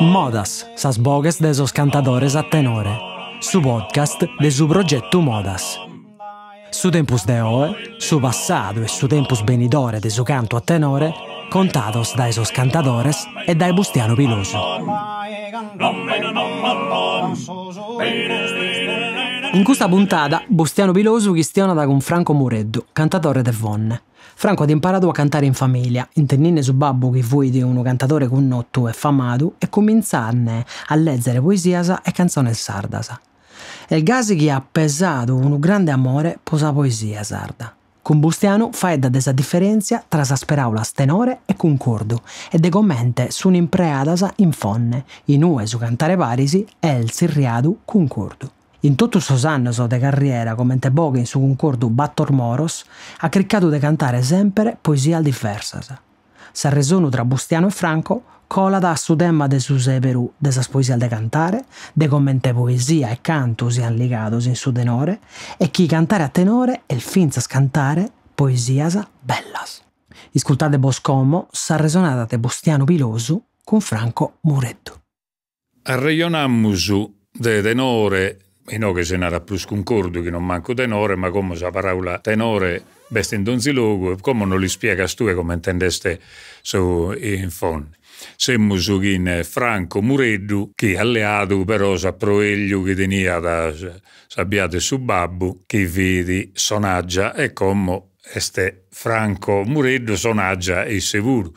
Modas, sas bogues de esos cantadores a tenore. Su podcast de su progetto Modas. Su tempus de oe, su passato e su tempus benidore de su canto a tenore, contados da esos cantadores e dai Bustiano Piloso. In questa puntata, Bustiano Piloso chistiona con Franco Moreddo, cantatore de Vonne. Franco ha imparato a cantare in famiglia, intendendo su babbo che vuoi di uno cantatore connotto e famato e cominciarne a leggere poesia e canzone sardasa. È il casi che ha pesato un grande amore per la poesia sarda. Con Bustiano fa da desa differenza tra sa stenore e concordo e de commente su un'impreadasa in fonne, in ue su cantare parisi e il sirriadu concordo. In tutto il suo anno de carriera come teboghe in suo concordo Battor Moros, ha criccato di cantare sempre poesia diversa. S'ha resono tra Bustiano e Franco cola da su tema de su Perù, de sa poesia de cantare, de commente poesia e canto si han legados in su tenore, e chi cantare a tenore e il fin finza scantare poesiasa bellas. Iscultate Boscomo, sa resonata de Bustiano Pilosu con Franco Muretto. Arreionammusu de tenore e no che se n'era più sconcordo che non manco tenore, ma come la parola tenore veste in donzilogo, come non li spiega tu come intendeste su in fondo. Semmo su in Franco Mureddu, che è alleato però sa proeglio che tenia da Sabbiate su babbo, che vedi sonaggia e come este Franco Mureddu sonaggia e sicuro.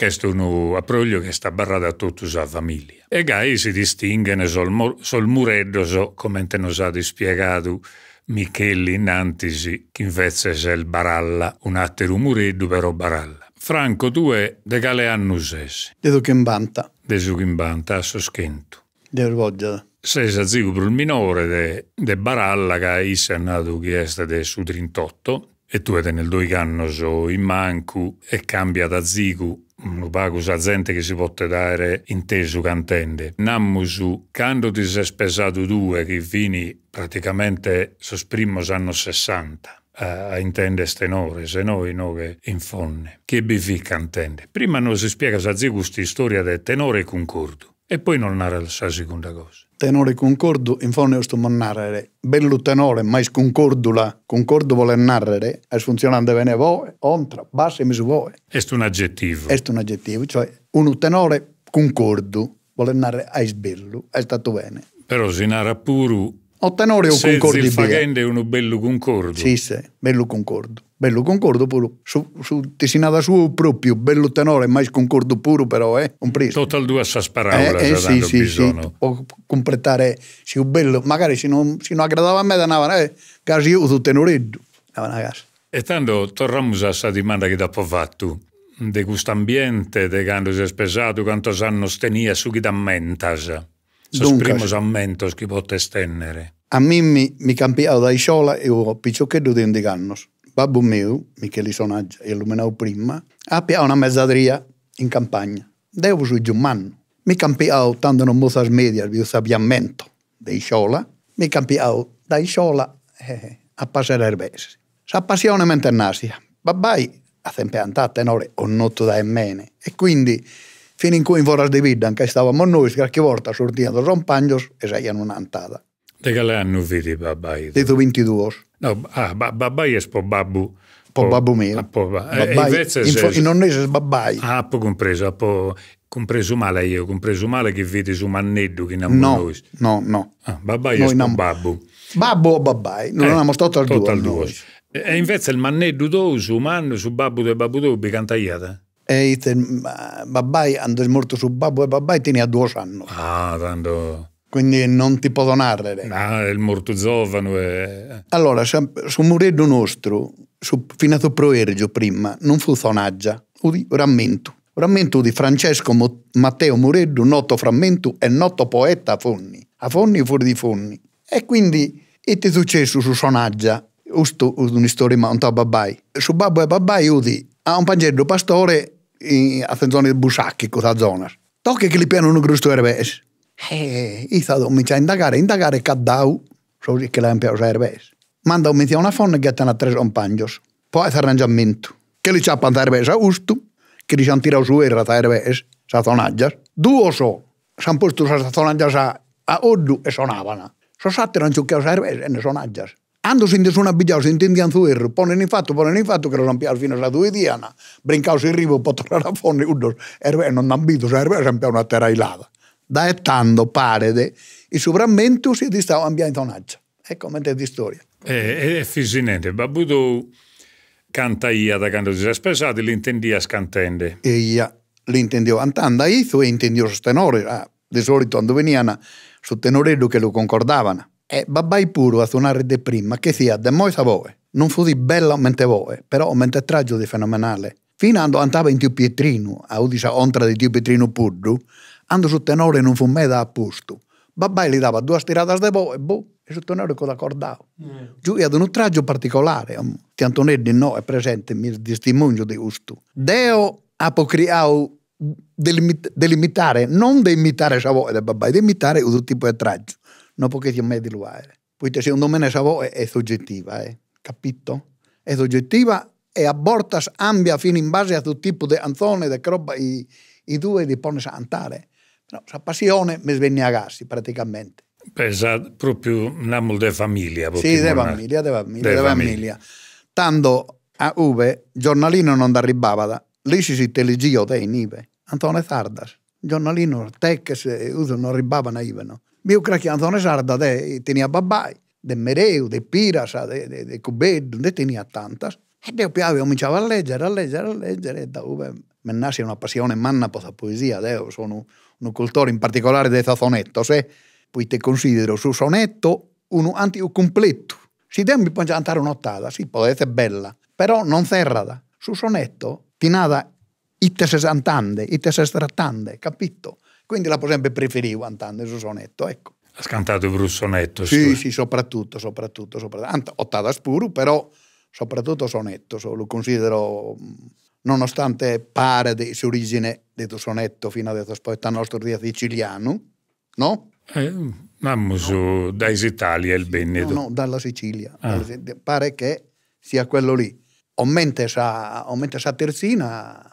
Questo è un approglio che sta barrato a tutta la famiglia. E Gai si distingue sul, sul mureddoso, come te nos spiegato dispiegato in antisi, che invece è il baralla, un attero mureddu però baralla. Franco, tu è de galeannusesi. De Zucchimbanta. De Zucchimbanta, a Soschento. De Roggia. Sei a Zigubro il minore de, de Baralla, che isse nato chi est de Sudrintotto, e tu è nel due cannos in mancu, e cambia da Zigu un pago sa gente che si può dare inteso cantende. Nammusu, quando ti sei spesato due, che fini praticamente sosprimmo sanno 60 a intende stenore, se noi no che infonne. Che bifi intende? Prima non si spiega sa gusti storia del tenore e concordo, e poi non narra la seconda cosa tenore concordo in fondo io sto a narrare bello tenore ma sconcordula concordo vuole narrare è funzionante bene voi ontra bassa e misu voi è un aggettivo è un aggettivo cioè un tenore concordo vuole narrare è bello è stato bene però si narra pure ottanore o Se concordi Il Facendo è un bello concordo. Sì, sì, bello concordo. Bello concordo puro. Su, su tesinata suo proprio, bello tenore, ma concordo puro però, eh, compreso. Total due a Sasparaula, eh, eh, eh, sì, sì, bisogno. sì. O completare, se un bello, magari se non, se non agradava a me, andava, eh, casi io tutto tenoreggio, andava a casa. E tanto torniamo a questa domanda che dopo ho fatto di questo ambiente, di quanto si è spesato, quanto sanno stenia su chi da mentas. Dunque, primo ammentos che potete tenere. A me mi, mi cambiavo da Isciola e ho picciocchetto di indicannos. Babbo mio, Michele Sonaggia, illuminato prima, aveva una mezzadria in campagna. Devo su Giummanno. Mi cambiavo tanto non mozas medias di sappiamento di Isciola. Mi cambiavo da Isciola eh, eh, a passare erbesi. Sa passione mentre nasia. Babbai ha sempre andato a tenore o notto da emmene. E quindi fin in cui in Foras de Viddan, che stavamo noi, qualche volta sortiamo sortendo rompagnos e seiano un'antata. De che l'anno vidi babbai? Dito 22. No, ah, Babai è spo babbu. Po, po babbu mio. Ah, po, babbai, e in, se... in onnese sbabbai. Ah, poi compreso, po, compreso male io, compreso male che vedi su Manneddu che non No, noi. no, no. Ah, babbai è spo babbu. Babbo o Babai, non eh, abbiamo stato al duo. E invece il Manneddu do su Mannu, su babbu e babbu do, bicantaiata e Eister, mm, babbai, è morto su babbo e babbai tenia due anni. Ah, tanto... Quindi non ti può donare. Lei. No, è morto giovane. E... Allora, su muretto nostro, su, fino a Proergio prima, non fu zonaggia, udì rammento. Rammento di Francesco Mo Matteo Mureddu, noto frammento e noto poeta a Fonni. A Fonni fuori di Fonni. E quindi, e ti è successo su Sonaggia, questo è una storia, ma un babbai. Su babbo e babbai udì, a un pangello pastore atë nxoni bushaki ku tha zona. Toke che li piano në grosso erbes. E i tha do mi qaj ndagare, ndagare ka dau, so che la impia erbes. Manda un mitione a fonne che tana tre compagnos. Poi fa arrangiamento. Che li ciappan da erbesh a ustu, che li cian tirau su erra da erbesh, sa zonaggias. Duo so, san posto sa zonaggias a, a oddu e sonavana. So satte non ciucchiau sa erbesh e ne sonaggias. Ando sinde sono abbigliato, si intendiano su erro, ponen in fatto, ponen in fatto, che lo sappiamo fino alla due diana, brincavo in rivo, poi tornare a fondo, e non ambito, se cioè, erbe, sempre una terra ilata. Da e tanto pare e sopravvento soprammento si è distato ambiente onaggia. Ecco, mentre di storia. E, e fissinente, canta cantaia da quando si è spesato, l'intendia scantende. E io l'intendio cantando, io intendio sostenore, ah, di solito quando venivano su tenore che lo concordavano. E eh, babbai puro a suonare di prima che sia de moi sapore. Non fu di bella mente voi, però mente traggio di fenomenale. Fino a quando andava in Dio Pietrino, a udicia ontra di Dio Pietrino Puddu, ando sul tenore non fu mai da apposto. Babbai gli dava due stirate di voi, boh, e sul tenore cosa accordavo. Mm. Eh. Giù ad un traggio particolare, um, ti Antonelli no è presente, mi testimonio di gusto. Deo apocriau delimitare, non di imitare Savoia de babbai, di imitare questo tipo di traggio non può che potete medirlo. Poiché secondo me la sua è, è soggettiva, eh? capito? È soggettiva e aborta ambia fino in base a tutto tipo di anzone, di roba, i, i due li pone santare. No, la passione mi svegna a gassi praticamente. Pensa proprio namo de famiglia. Sì, de famiglia, de famiglia, de, famiglia. Tanto a Uve, giornalino non arrivava, da. lì si intelligio te in Ive. Antone Zardas, giornalino, te che se non arrivavano a no? Meu crachianzone sarda de tenia babbai, de Mereu, de Pirasa, de, de, de Cubeddu, de tenia tantas. E io piave cominciavo a leggere, a leggere, a leggere, e da dove mi nasce una passione manna per la poesia, deo, sono un cultore in particolare del sonetto, se poi ti considero su sonetto un anti completo. Si devi puoi cantare un'ottava, sì, può essere bella, però non serrada. Su sonetto ti nada itte sesantande, itte sestrattande, capito? Quindi la sempre preferivo cantando il suo sonetto, ecco. Ha scantato il brussonetto? Sì, sì, soprattutto, soprattutto, soprattutto. Ottava spuru, però soprattutto sonetto, lo considero mm, nonostante pare di origine del sonetto fino a spoetta nostro dia siciliano, no? Eh, mamma su, no. da Italia il sì, Veneto. No, no, dalla Sicilia. Ah. Pare che sia quello lì. O mente sa, o mente sa terzina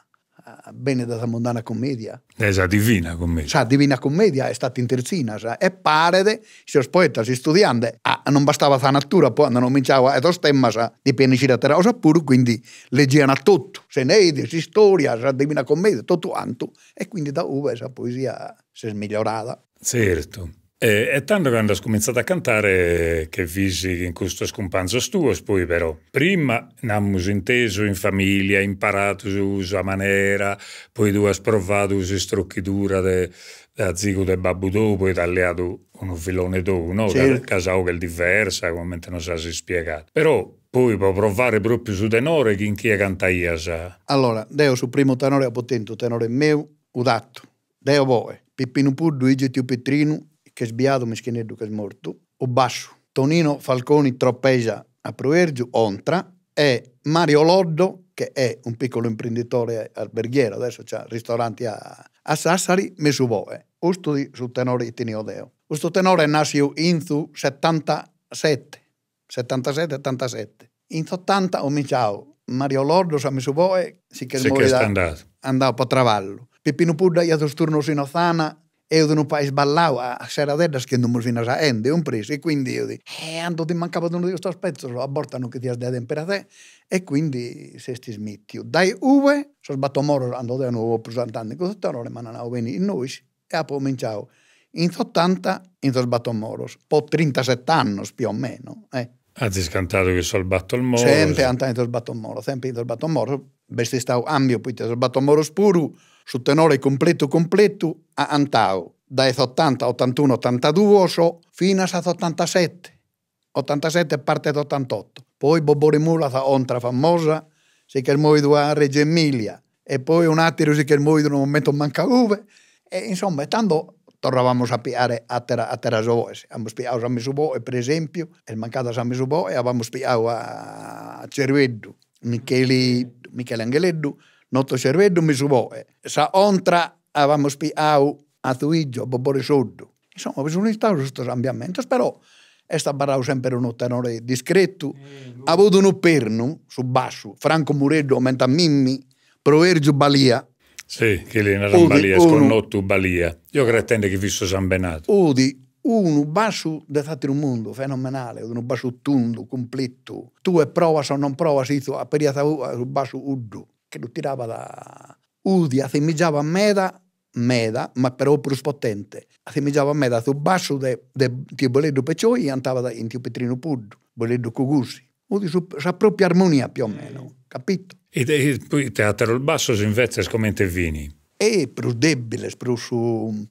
bene dalla mondana commedia. Esatto, divina commedia. Sa, divina commedia è stata in terzina, sa, e pare che se os poetas studianti ah, non bastava la natura, poi hanno cominciato a stemma sa, di la terra, pure, quindi leggevano tutto, se ne Seneide, storia, sa, divina commedia, tutto quanto, e quindi da uva la poesia si è migliorata. Certo. E, è tanto quando ho cominciato a cantare che visi in questo scompanzo stuo, poi però prima abbiamo inteso in famiglia, imparato uso a maniera, poi due provato uso strucchi dura de, da zigo del babbo tu, poi tagliato un filone tu, no? Certo. Casao che è diversa, come non so si spiegato. Però poi può provare proprio su tenore chi chi è cantaiasa. Allora, Deo sul primo tenore ha potente, tenore meu, udatto. Deo voi, Pippino Pur, Luigi Tio Petrino, che è sbiato, mi que nedo que morto, o basso. Tonino Falconi troppeja a Proergiu, Ontra, e Mario Loddo, che è un piccolo imprenditore alberghiero, adesso c'ha ristoranti a, a Sassari, mi suboe. Eh. Usto di su tenore itiniodeo. Usto tenore nasce in su 77, 77, 87. In 80 ho minciao Mario Lordo, sa mi suboe, si che è andato. Andavo a Travallo. Pippino Pudda, io turno sino Zana, e io no país ballau a, a sera deras que non mos finas a ende un preso e quindi io di eh, ando ti mancava uno di questi aspetto lo abbortano che ti ha de per te e quindi se ti smetti, dai uve so moro, andò de nuovo presentando con tutto non le mananao in noi e ho cominciato in 80 in moro, po 37 anni più o meno eh. Anzi, scantato che so il moro. Sempre andato in sbatto moro, sempre in sbatto al moro, está o ambio, poi ti ho salvato Moro su tenore completo completo, a Antao, da 80, 81, 82, so, fino a 87. 87 parte do 88. Poi Bobore Mula ontra famosa, si che muoio a Reggio Emilia, e poi un attimo si che muoio in no momento manca uve, e insomma, tanto tornavamo a piare a terra, a terra sua. ambos piaos a e per esempio, el mancada a mesubo e piao a, a Cerveddu. Micheli, Michele Angeleddu, Notto Cerveddu, Misuboe. Eh. Sa ontra avevamo spiato a Zuiggio, a Bobore Suddu. Insomma, ho stare su questo cambiamento, però è stato sempre un tenore discreto. Ha eh, avuto un perno su basso, Franco Mureddu, Mimmi, Provergio Balia. Sì, che lì era Balia, sconnotto Balia. Io credo che visto San Benato. Udi, un basso fatto un mondo fenomenale, un basso tondo, completo. Tu e prova o non provas iso, aperiata un basso uddo, che lo tirava da... Udi, a meda, meda, ma però più potente. a meda sul basso de, de tio Boledo Peccioi e andava da, in tio Petrino Puddo, Boledo Cugusi. Udi su, sa propria armonia più o meno, capito? E poi teatro al basso invece come vini. E più debile, più su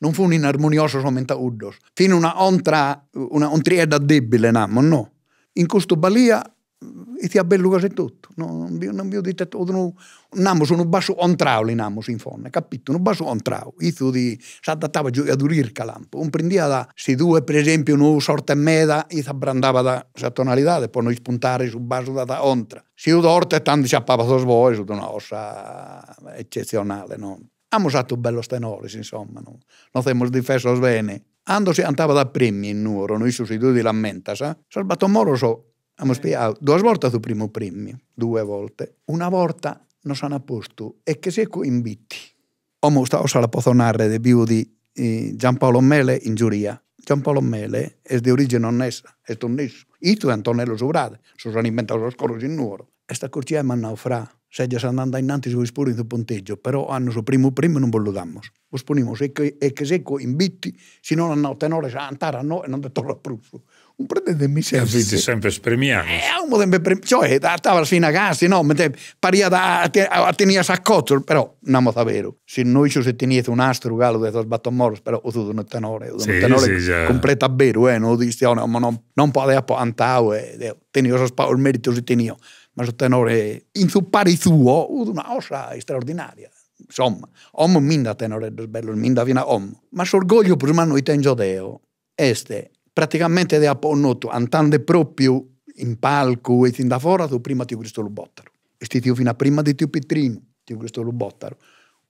non fu un inarmonioso sommentauddos, fino una ontra, una ontriedda debile, nammo, no. In questo balia mm, ti abbelluca se tutto, no, non vi ho detto tutto, nammo sono basso ontrauli, nammo in fondo, capito? Un basso ontrau, io di, si adattava ad urir calampo, un prendia da, se due per esempio una sorta e meda, io si abbrandava da sa tonalità, e poi noi spuntare sul basso da, da ontra. Se io d'orte tanto si appava su voi, su una ossa eccezionale, no? Abbiamo usato bello stenores, insomma, no? Non abbiamo difeso bene. Quando si andava da primi in Nuoro, noi sostituti di lamenta, sa? Salvato Moro so, abbiamo eh. spiegato, due volte tu primo primi, due volte. Una volta non sono posto e che si è qui in bitti. Omo stavo a pozzonare di più di Giampaolo Mele in giuria. Giampaolo Mele è di origine onnessa, è tonnesso. Ito e Antonello Sovrade, sono inventato lo scorso in Nuoro. E sta corsia mi hanno selles andando nantes vos esporre o punteggio, però hanno suo primo primo non vos lo damos. Vos ponimos e que, e que seco in se non hanno tenore a andare a no, e non detto la prusso. Un prende de mi sempre. Avete sempre spremiamo. Eh, un sempre premiato. Cioè, estaba sin a se no, mentre paría da, a tenere cotos, però non mo sapevo. Se noi iso se tenías un astro, galo, dos sbatto moros, però o tutto non tenore, ho sì, un tenore sì, completo vero, eh, non lo dici, non, non pode apontar, a pantare, eh, os il merito, e tenivo. ma il tenore inzuppare suo una cosa straordinaria. Insomma, om minda tenore del bello, minda vina om. Ma s'orgoglio per mano i tengio deo, este praticamente de apponnotto, antande proprio in palco e fin da fora tu prima ti questo lubottaro. Esti tiu fino a prima di tio tiu Petrino, tiu questo lubottaro.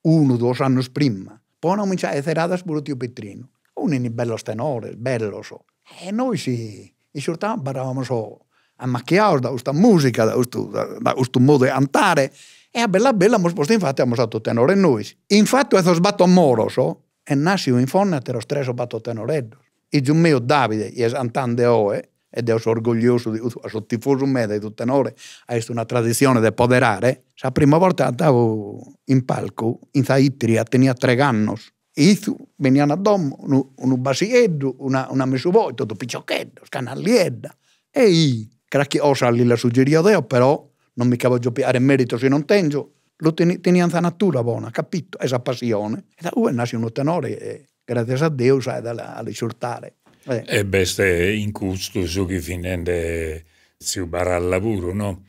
Uno, due anni prima. Poi non mi c'è eserata spuro tio pittrino. Uno in bello tenore, bello so. E noi sì, in realtà baravamo so a macchiare da questa musica, da questo, da questo modo di cantare. E a bella bella abbiamo posto infatti abbiamo stato tenore noi. Infatti questo sbatto moros è nascito in fondo te lo stresso batto tenoreddo. Il giù mio Davide, che è cantante oe, ed è orgoglioso, di, sono tifoso me di tutto tenore, ha una tradizione di poderare. La prima volta andavo in palco, in Zaitria, tenia tre anni. e venivano a domo, un, un basieddu, una, una mesuboito, tutto picciochetto, scanalliedda. E io, Cracchi Osali la suggerio deo, però non mi cavo giocare in merito se non tengo. Lo ten tenianza natura buona, capito? Esa passione. E da uve uh, nasce un tenore e grazie a Dio sai da risultare. Eh. E beste in custo su chi finende si barà al lavoro, no?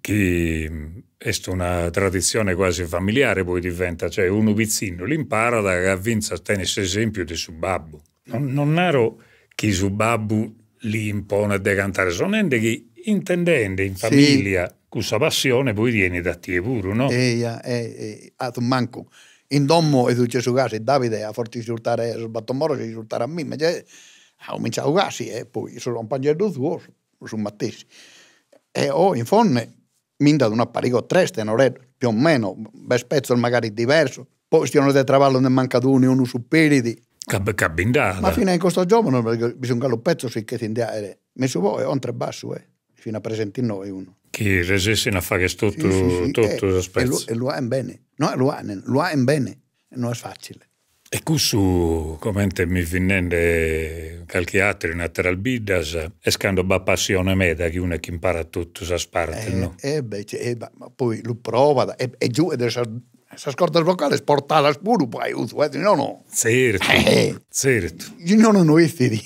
Che mm, è una tradizione quasi familiare poi diventa, cioè uno pizzino l'impara da Gavinza, tenesse esempio di suo babbo. Non, non naro che suo babbo li impone di cantare. Sono che intendendo in famiglia, sì. questa passione poi viene da te pure, no? Eh, eh, eh, ah, tu manco. In domo è successo casi, Davide a forti risultare sul battomoro, si risultare a me, ma già, ha cominciato casi e poi sono un pagliardo suo, su Mattesi. E ho oh, in fondo mi dato un apparico tre stenoretto, più o meno, un bel pezzo magari diverso, poi stiano del travallo ne manca uno, uno su peridi, Cab- cabindata. Ma fino a questo giorno bisogna un pezzo su che tindere. Mi suo e on tre basso, eh. Fino a presenti noi uno. Che resesse a fare tutto, sì, sì, sì. Eh, tutto eh, e, lo, e lo ha in bene. No, lo ha, lo ha in bene. Non è facile. E questo, come mi viene qualche altro in Ateral Bidas, è scando ba passione meda chi uno che impara tutto sa sparte, eh, no? Eh beh, cioè, eh, ma poi lo prova, e, e giù ed è esas cortas vocales portadas por Uruguay, Uzuet, eh, no, no. Certo, eh, eh. certo. non no, no, esteri.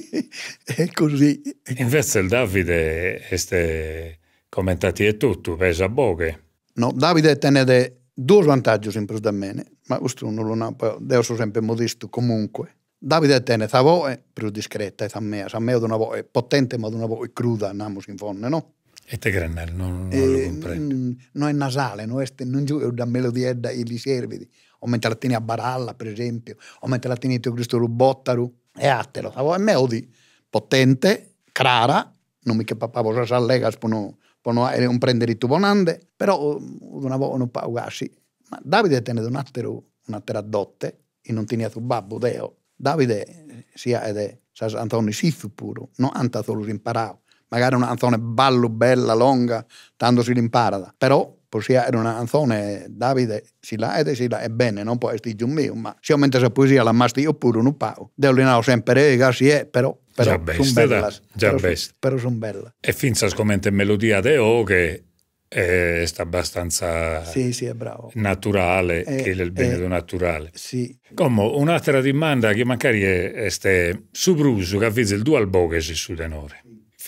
è così. Invece il Davide este commentati e tutto, pesa boghe. No, Davide tiene due vantaggi sempre più da me, ma questo non lo ha, devo essere sempre modesto comunque. Davide tiene la voce più discreta, e a me, a me una voce potente ma una voce cruda, andiamo in fondo, no? Este Grannal non, non eh, lo comprendo. No è nasale, non è, non è una melodia gli serviti. O mentre la tieni a Baralla, per esempio, o mentre la tieni a Cristo Rubottaru, e attelo. È melodi potente, clara, non mi che papà possa sallega, spono, non eh, prendere il tuo tubonande, però oh, una volta non pagasi. Ma Davide tiene un attero, un attero dotte, e non tiene a tuo babbo, Deo. Davide eh, sia ed è Antonio Sifu puro, non anta solo imparato magari una canzone ballo bella, lunga, tanto si impara, Però poesia era una canzone, Davide si la e si la è bene, non può essere un mio, ma se mentre la poesia la masti oppure un pao, devo sempre, eh, si è, però però già best, sono bella, già però, best. però sono bella. E finza scomente melodia de O che è abbastanza sì, sì, è bravo. naturale, eh, che è il bene eh, naturale. Sì. Come un'altra domanda che magari è, è subruso, che ha visto il dual bogesi su tenore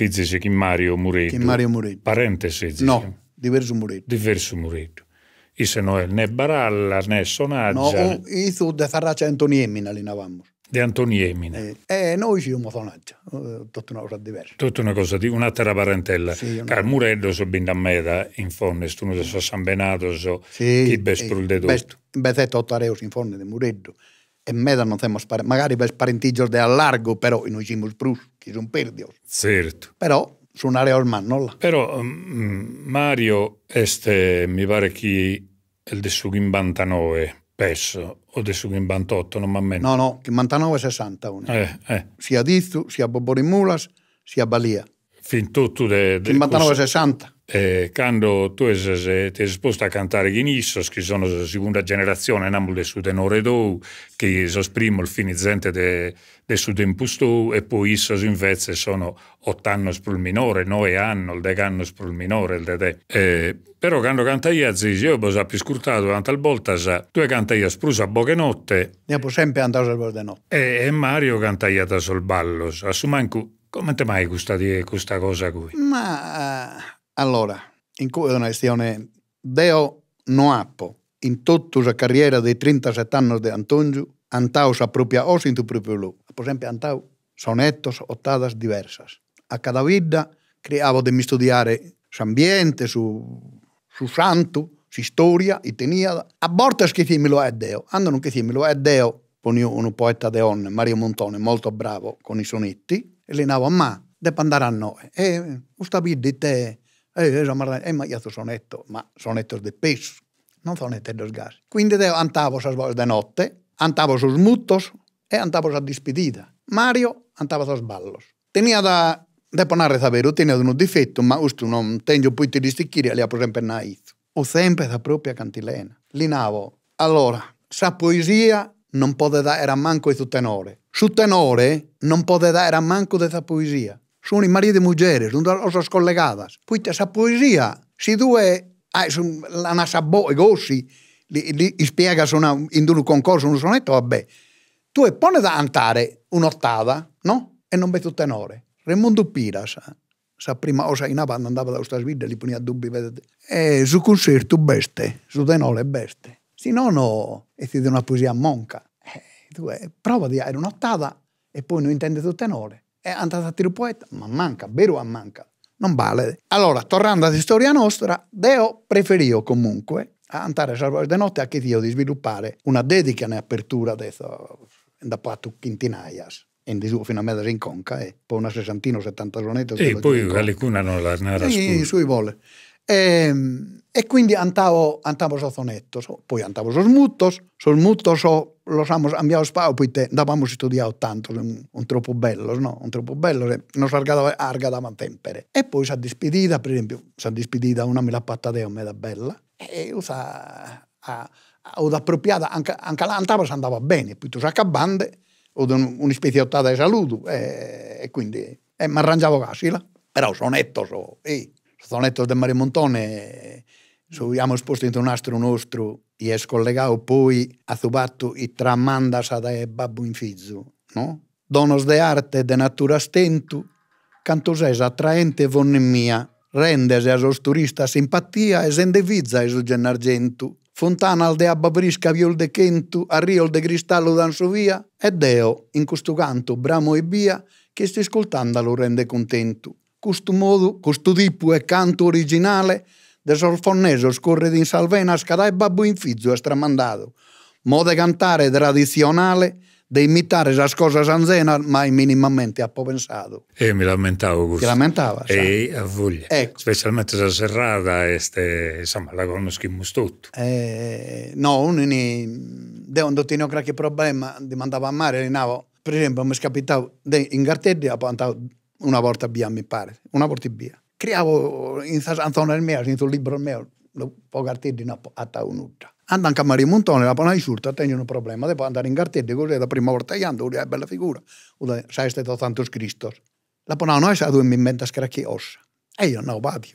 fizese che Mario Muretto. Che Mario Muretto. Parente fizese. No, diverso Muretto. Diverso Muretto. E se no è né Baralla né Sonaggia. No, io su de Sarraccia Antoniemina li navammo. Di Antoniemina. Eh, eh noi ci siamo Sonaggia, eh, tutta una cosa diversa. Tutta una cosa, di un'altra parentela. Sì, Car eh, Muretto so bin da meda in fondo, uno so San Benato, so sì, chi besprul de tutto. Bezetto ottareus in fonne di Muretto e mezzo non siamo sparenti, magari per sparentiggios di largo, però non siamo brus, che sono perdios. Certo. Però su un'area ormannolla. Però um, Mario este, mi pare che il de su 59 pesso o de su 58 normalmente. No, no, 59 e 60 uno. Eh, eh. Sia Dizzu, sia Boborimulas, sia Balia. Fin tutto de, de 59 e 60 eh, quando tu sei esposto a cantare Ghinissos, che sono la seconda generazione, non le sue tenore d'ou, che esprimo il finizzente del de suo tempo e poi issos invece sono otto anni per minore, nove anni, il decano per minore, il dede. Eh, però quando canta io, zis, oh, io ho più scurtato tante volte, tu canta a sprusa a boche notte. Io ho sempre andato a boche notte. E, e Mario canta a da sol ballos, a su manco, come mai questa, questa cosa qui? Ma... Allora, in cui è una questione, Deo no appo in tutta la carriera dei 37 anni di Antonio, antau sa propria ossa in tu proprio lu. Per esempio, antau sonettos ottadas diversas. A cada vita, creavo di studiare l'ambiente, su, su santo, si storia, e tenia. A volte schizzimilo è Deo, andano un chizzimilo è Deo, poni un poeta de onne, Mario Montone, molto bravo con i sonetti, e le navo, ma, deve andare a noi. E, ustabidi te, e sono Martani, e ma io sono sonetto, ma sonetto de peso, non sonetto de gas. Quindi andavo a svolta di notte, andavo sus muttos e andavo a dispedita. Mario andava a sballos. Tenia da deponare davvero, tenia un difetto, ma questo non tengo più di sticchire, le apro sempre naizzo. O sempre la propria cantilena. Linavo, allora, sa poesia non può dare a manco il tenore. Su tenore non può dare a manco della poesia sono i mariti e mogeri, sono due cose scollegate. Poi questa poesia, se due hai ah, la nasabò e gossi, li, li, spiega una, in un concorso un sonetto, vabbè, tu e pone da cantare un'ottava, no? E non tutto tenore. Raimondo Pira, sa, sa prima cosa in avanti andava da questa svida, gli poneva dubbi, vedete. E su concerto beste, su tenore beste. Se no, no, e ti dà una poesia monca. Eh, tu, eh, prova di avere un'ottava e poi non intende tutto tenore è andata a dire poeta, ma manca, vero a manca, non vale. Allora, tornando alla storia nostra, Deo preferì comunque andare a salvare di notte a che Dio di sviluppare una dedica in apertura da quattro quintinaias in disù fino a mezza rinconca e eh, poi una sessantina o settanta sonetti. E poi qualcuna non la narra Sì, sui vuole. E, ehm, e quindi andavo, andavo so zonetto, poi andavo a muttos, sos muttos so, los amos cambiado poi te, andavamo studiato tanto, un, un troppo bello, no? Un troppo bello, non sargava arga a tempere. E poi si è dispedita, per esempio, si è dispedita una me la pattateo, me da bella, e usa a, a, o da anche, anche si andava bene, poi tu sacca bande, o un, un'ispeziottata di saluto, e, e quindi, e mi arrangiavo casi là. Però sonetto so, oh, e stato letto da Mario Montone, mm. se vogliamo sposto dentro un astro nostro e è scollegato poi a Zubattu e tramanda tramandas ad babbo in fizzo, no? Donos de arte de natura stentu, cantosesa attraente vonne mia, rendese a sos turista simpatia e sendevizza e gen argentu. Fontana al de abba brisca viol de chentu, arriol de cristallo d'anso e Deo, in questo canto, bramo e bia, che sti ascoltando lo rende contento. Questo modo, questo tipo è canto originale de solfonneso scorre di salvena scadà e babbo in fizzo è stramandato. Modo cantare tradizionale di imitare la cose sanzenas mai minimamente ha pensato. E mi lamentavo questo. Ti lamentava? E a voglia. Ecco. Specialmente la serrata, este, insomma, la conosciamo tutto. Eh, no, uno de quando tino qualche problema, di mandava a mare, rinavo, per esempio, mi è capitato in cartelli, ho una volta a via, mi pare, una volta a via. Creavo in Sant'Antonio del Meo, in un libro del Meo, po' cartelli a Taunutta. Andando a Mario Montone, la pana insulta, tengono un problema, devo andare in cartelli, così la prima volta che ando, è bella figura, sai stato tanto scritto. La pana noi sa due mi inventa scracchi ossa. E io no, vado.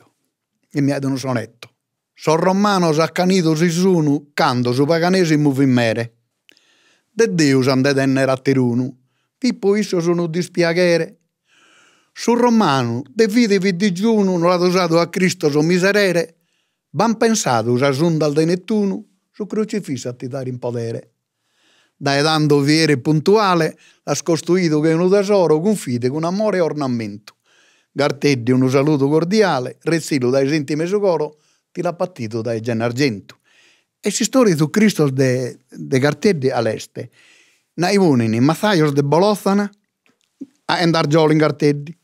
E mi ha dato un sonetto. Sono romano saccanito si sono, canto su paganese, in vimmere. De Deus ande tennere a Tirunu, pippo isso sono dispiacere, sul romano, de devidevi digiuno, non l'ha usato a Cristo so miserere, ben pensato usasunto al de Nettuno, su crocifisso a ti dare in podere. da edando viere puntuale, l'ha scostruito che è un tesoro, confide con amore e ornamento. Garteddi un saluto cordiale, rezzilo dai sentime socoro, ti l'ha partito dai gen argento. E si storia tu Cristo de, de Garteddi all'este. Naimunini, Mazzaios de Bolozzana, a andar giolo in Garteddi.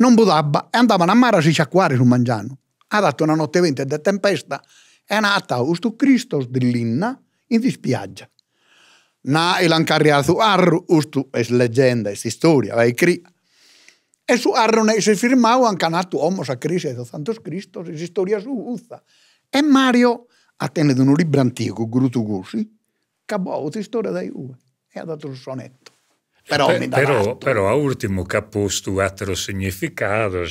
non budabba e andavano a mare si sciacquare su Mangiano. Ha dato una notte venti di tempesta e hanno attato questo Cristo di Linna in dispiaggia. Na e l'han carriato arru, questo è leggenda, è storia, vai cri. E su arru ne si firmava anche uomo, Homo crisi do Santos Cristo, è storia su Uzza. E Mario ha tenuto un libro antico, Grutu Gusi, che ha la storia dai Juve e ha dato il sonetto. Però, per, però, però, a ultimo che ha posto altro significato,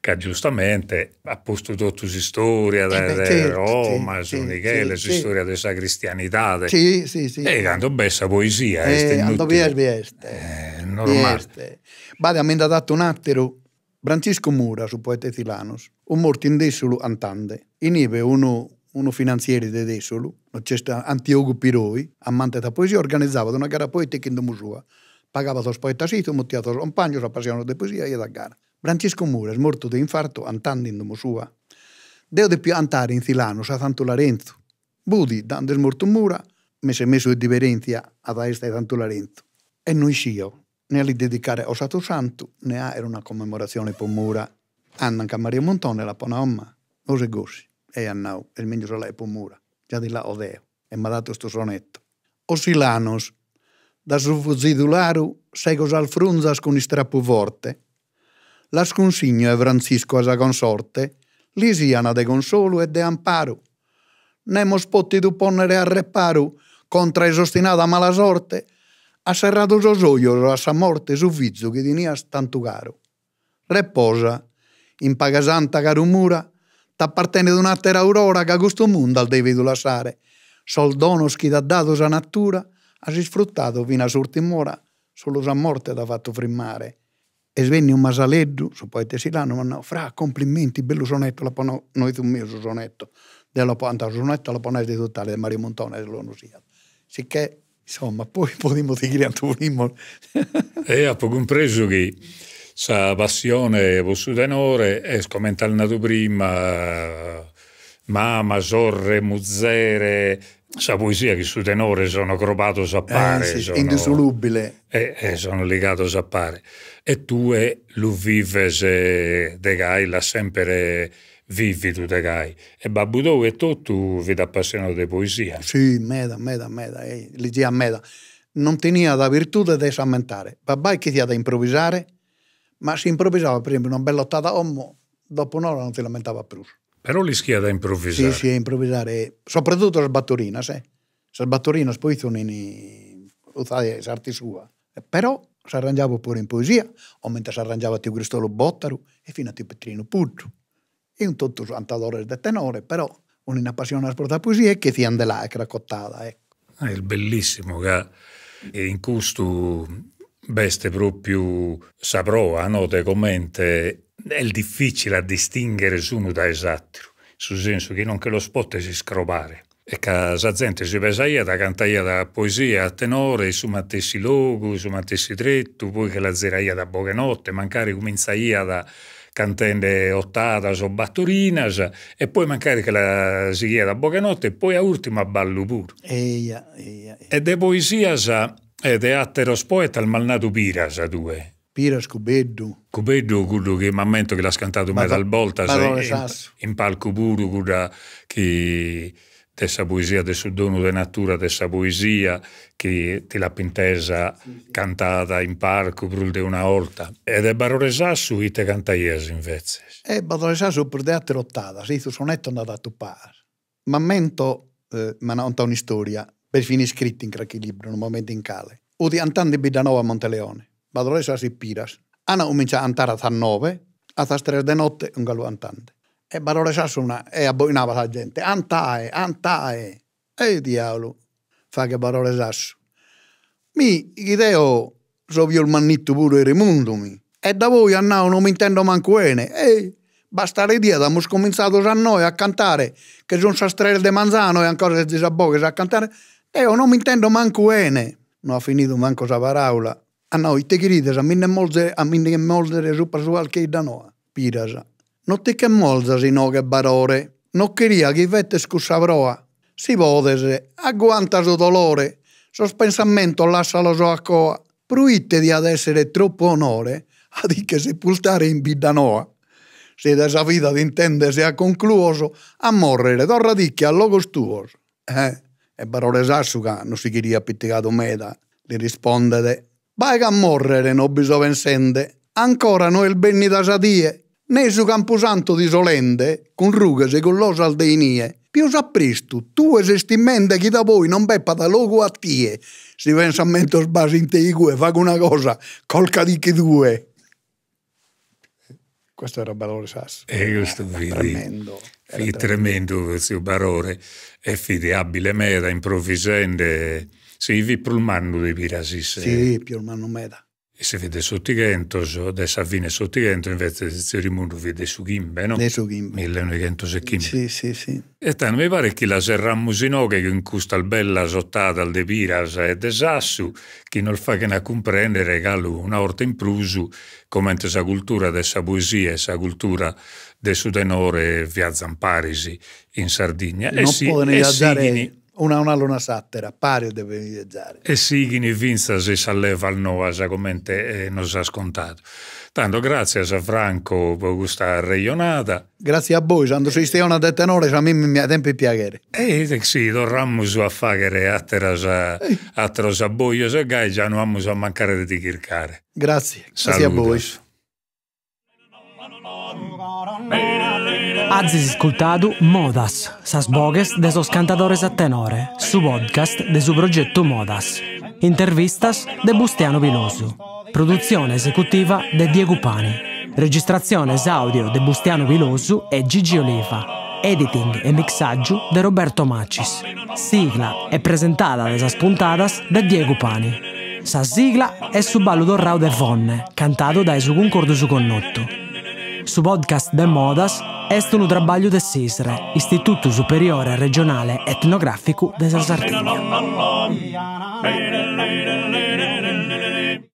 che giustamente ha posto tutta la storia eh della beh, di Roma, sì, su Michele, sì, la storia sì. della cristianità. Sì, sì, sì. E andò bella poesia. Eh, andò bella, bella. Normale. Vada, mi ha dato un attero Francisco Mura, su poeta tilanos, un morto in Desulu antande. In Ibe uno, uno finanziere di Desulu, Antiogo Piroi, amante della poesia, organizzava una gara poetica in Domusua. pagava dos poetas izo, mutia tos a pasión de poesía e da cara. Francisco Muras, morto de infarto, antando in Mosúa. Deu de antar in Cilano, sa Santo Larenzo. Budi, dandes morto Mura, mese meso di a da esta e Santo Larenzo. E non xío, ne li dedicare o Sato Santo, ne a era una commemorazione po Mura. Andan anche Maria Montone, la pona omma, o se gossi, e annau, el meglio se la è Mura. Già di là odeo, e mi dato questo sonetto. O Silanos, da suvvozidularu segos al frunzas cun istrappu forte. Las consigno e Francisco a sa consorte li siano de consolo e de amparu. Nemos potidu ponere a reparu contra e mala sorte, ha serrato sos oios a sa morte su vizzo che tenias tantu caro. Reposa, in pagasanta carumura, t'appartene d'un'altra aurora che a questo mondo al devi lasciare. Sol donos chi t'ha dato sa natura – ha sfruttato fina a s'urtim'ora solu sa morte t'at fatto frimare. E svenne un masaleddu, su poeta silanu, m'at nau, fra complimenti, bello sonetto, l'apo noizu miu su sonetto. della l'apo cantau su sonetto, l'apo totale di Mario Montone, se lo sia. Sicché, insomma, poi potremmo dire quanto volimmo. e apo compreso che sa passione po tenore è, come t'ha nato prima, mama, sorre, muzere, Sa poesia che su tenore sono acrobato sappare. Eh, sì, sono, indisolubile. Eh, eh, sono legato sappare. E tu e eh, lo vives de gai, la sempre vivi tu de gai. E Babudou e tu, tu vi appassionato di poesia. Sì, meda, meda, meda. Eh, legia meda. Non tenia la virtù di sammentare. è che ti ha da improvvisare, ma si improvvisava, per esempio, una bella ottata, ommo, oh, dopo un'ora non ti lamentava più. Però li rischi ad improvvisare. Sì, sì, improvvisare. Soprattutto la Salvattorina, sai. Salvattorina Spoizoni in... usare sarti sua. Eh, però si arrangiava pure in poesia, o mentre si arrangiava Tio Cristolo Bottaro e fino a Tio Petrino Puccio. E un tutto cantadore del tenore, però una passione per la poesia che si ande là, raccontata. Ecco. Ah, è bellissimo che in questo veste proprio saprò, a note, commente è difficile a distinguere uno da esatto, nel senso che non che lo spot si scrobare. E che la gente si pesaia da cantaia da poesia a tenore, su mattessi logo, su mattessi tretto, poi che la zeraia da boghenotte, mancare cominciaia da cantende ottadas o battorinas, e poi mancare che la sighia da boghenotte, e poi a ultima ballo pure. E de poesias, e de atteros poeta al malnato piras, due Pira Scubeddu. Scubeddu, gudu, che mi ammento che l'ha scantato ma dal volta in, in palco buru, che questa poesia del suo dono della natura, questa poesia che te l'ha pintesa cantata in parco per di una volta. Ed è Barone Sassu che te canta cantaiesi invece. E eh, Barone Sassu eh, per te a terottata, sì, tu sonetto andato a tuppare. Mi ammento, eh, ma non ho una storia, per fini scritti in qualche libro, un momento in cale. O di Antan di Bidanova a Monteleone Valore sas piras? Ana cominciato a andare a nove, a tre di notte, un gallo antante. E valore sas una, e abboinava la gente, antae, antae. E diavolo, fa che valore sas. Mi, chiedevo, sovio il mannitto pure il rimundumi. E da voi a non mi intendo manco ene. Ehi, bastare dia, abbiamo cominciato a noi a cantare, che sono sastrelle de manzano e ancora si sa a cantare. E io non mi intendo manco bene. Non ha finito manco questa parola a noi te gridas a me ne molze a me ne molzere su per su da noi pirasa non te che se no che barore non queria che vette cu sa proa si podes agguanta su dolore sospensamento lascia lo so a coa pruitte di ad essere troppo onore a di che sepultare in bidda noa se da sa vita d'intendese a concluso a morrere do radicchi a logos tuos eh e barore sassu non si chiria pittigato meda li rispondede Vai a morrere, non bisogna pensare. Ancora noi il benni da sadie. Né su Camposanto di Solende, con rughe con l'osa al deinie. Più sapristo, tu esisti in mente chi da voi non beppa da logo a tie. Si pensa a mento sbasi in te i gue, fa una cosa, colca di chi due. Questo era Balore Sassi. E questo eh, tremendo. Era tremendo, tremendo, zio Barore. E fidabile mera, improvvisende vi Silvi Pulmannu devi Pirasisse. Sì, Pulmannu meda. E se vede sottigentos, adesso avviene sottigento, invece se rimundo vede su Gimbe, no? De su Gimbe. 1915. Sì, sì, sì. E tanto mi pare che la serramusinoghe che in questa bella sottata al de Piras e de Sassu, che non fa che ne comprendere che una orta in prusu, come questa cultura de poesia questa cultura del su tenore via Zamparisi in Sardegna. Non e si, può ne viaggiare una on allona sattera, pari o deve viaggiare. E si vinza gini vinstasi s'alleva al noasa, come eh, non si è scontato. Tanto grazie a Franco per questa reionata. Grazie a voi, quando ci stiamo a tenore, a me mi ha tempo piacere. E sì, torniamo a fare atteras a, atteras a voi e gai, già non vamos a mancare di cercare. Grazie, grazie Saludos. a voi. Hazis escoltado Modas, sas bogues de sos cantadores a tenore, su podcast de su progetto Modas. Intervistas de Bustiano Viloso. Produzione esecutiva de Diego Pani. Registrazione audio de Bustiano Viloso e Gigi Oliva. Editing e mixaggio de Roberto Macis. Sigla e presentata de sas puntadas de Diego Pani. Sa sigla è su ballo d'orrao de Vonne, cantato da Esu Concordo su Connotto su podcast de modas est un trabalho de Sisre, Istituto Superiore Regionale Etnografico de Sardinia.